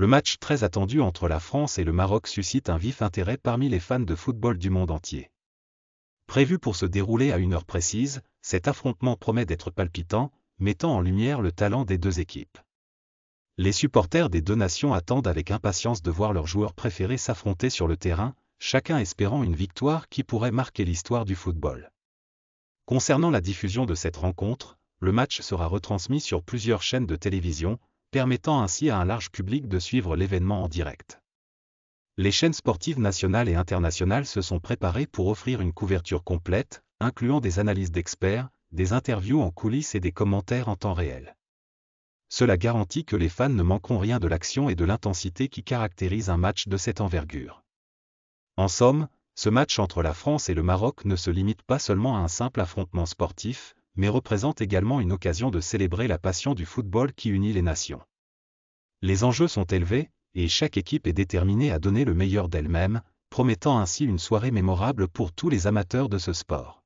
le match très attendu entre la France et le Maroc suscite un vif intérêt parmi les fans de football du monde entier. Prévu pour se dérouler à une heure précise, cet affrontement promet d'être palpitant, mettant en lumière le talent des deux équipes. Les supporters des deux nations attendent avec impatience de voir leurs joueurs préférés s'affronter sur le terrain, chacun espérant une victoire qui pourrait marquer l'histoire du football. Concernant la diffusion de cette rencontre, le match sera retransmis sur plusieurs chaînes de télévision, permettant ainsi à un large public de suivre l'événement en direct. Les chaînes sportives nationales et internationales se sont préparées pour offrir une couverture complète, incluant des analyses d'experts, des interviews en coulisses et des commentaires en temps réel. Cela garantit que les fans ne manqueront rien de l'action et de l'intensité qui caractérisent un match de cette envergure. En somme, ce match entre la France et le Maroc ne se limite pas seulement à un simple affrontement sportif, mais représente également une occasion de célébrer la passion du football qui unit les nations. Les enjeux sont élevés, et chaque équipe est déterminée à donner le meilleur d'elle-même, promettant ainsi une soirée mémorable pour tous les amateurs de ce sport.